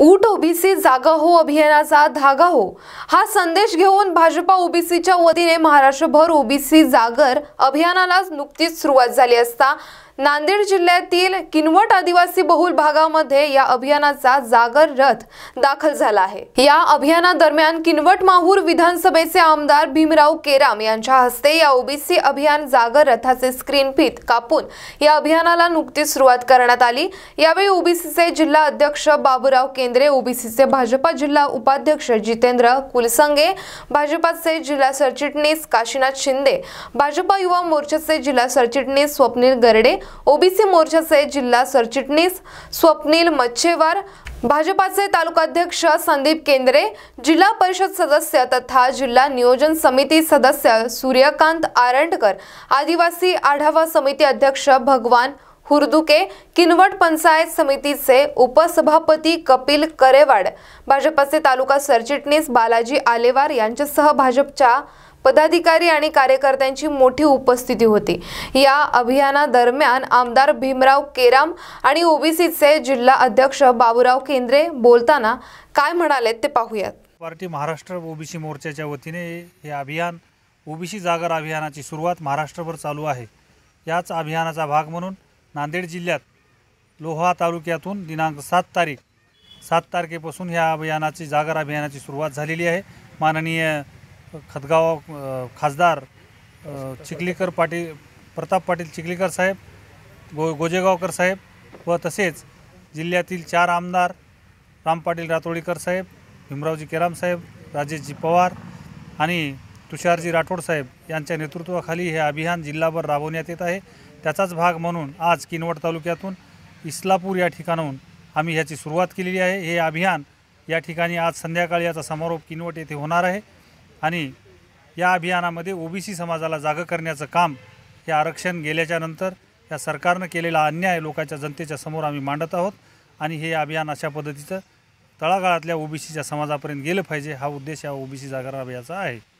ऊट ओबीसी जागा हो अभियानाचा धागा हो हा संदेश घेऊन भाजपा ओबीसीच्या वतीने महाराष्ट्रभर ओबीसी जागर अभियानाला नुकतीच सुरुवात झाली असता नांदेड जिल्ह्यातील किनवट आदिवासी बहुल भागामध्ये या अभियानाचा जागर रथ दाखल झाला आहे या अभियाना दरम्यान किनवट माहूर विधानसभेचे आमदार भीमराव केराम यांच्या हस्ते या ओबीसी अभियान जागर रथाचे स्क्रीन कापून या अभियानाला नुकतीच सुरुवात करण्यात आली यावेळी ओबीसीचे जिल्हा अध्यक्ष बाबूराव के केंद्रे ओबीसीचे भाजपा जिल्हा उपाध्यक्ष जितेंद्र कुलसंगे भाजपाचे जिल्हा सरचिटणीस काशीनाथ शिंदे भाजपा युवा मोर्चाचे जिल्हा सरचिटणीस स्वप्नील गरडे ओबीसी मोर्चाचे जिल्हा सरचिटणीस स्वप्नील मच्छेवार भाजपाचे तालुकाध्यक्ष संदीप केंद्रे जिल्हा परिषद सदस्य तथा जिल्हा नियोजन समिती सदस्य सूर्यकांत आरंडकर आदिवासी आढावा समिती अध्यक्ष भगवान हुर्दुके किनवट पंचायत समितीचे उपसभापती कपिल करेवाड भाजपचे तालुका सरचिटणीस बालाजी आलेवार यांच्यासह भाजपच्या पदाधिकारी आणि कार्यकर्त्यांची मोठी उपस्थिती होती या अभियानादरम्यान आमदार भीमराव केराम आणि ओबीसीचे जिल्हा अध्यक्ष बाबूराव केंद्रे बोलताना काय म्हणाले ते पाहूयात पार्टी महाराष्ट्र ओबीसी मोर्चाच्या वतीने हे अभियान ओबीसी जागर अभियानाची सुरुवात महाराष्ट्रभर चालू आहे याच अभियानाचा भाग म्हणून नांदेड जिल्ह्यात लोहा तालुक्यातून दिनांक सात तारीख सात तारखेपासून ह्या अभियानाची जागर अभियानाची सुरुवात झालेली आहे माननीय खदगाव खासदार चिखलीकर पाटील प्रताप पाटील चिखलीकर साहेब गो गोजेगावकर साहेब व तसेच जिल्ह्यातील चार आमदार राम पाटील रातोळीकर साहेब भीमरावजी केराम साहेब राजेशजी पवार आणि तुषारजी राठोड साहेब यांच्या नेतृत्वाखाली हे अभियान जिल्हाभर राबवण्यात येत आहे त्याचाच भाग म्हणून आज किनवट तालुक्यातून इस्लापूर या ठिकाणाहून आम्ही ह्याची सुरुवात केलेली आहे हे अभियान या ठिकाणी आज संध्याकाळी याचा समारोप किनवट येथे होणार आहे आणि या अभियानामध्ये ओबीसी समाजाला जागं करण्याचं काम हे आरक्षण गेल्याच्यानंतर या सरकारनं केलेला अन्याय लोकांच्या जनतेच्या समोर आम्ही मांडत आहोत आणि हे अभियान अशा पद्धतीचं तळागाळातल्या ओबीसीच्या समाजापर्यंत गेलं पाहिजे हा उद्देश या ओबीसी अभियाचा आहे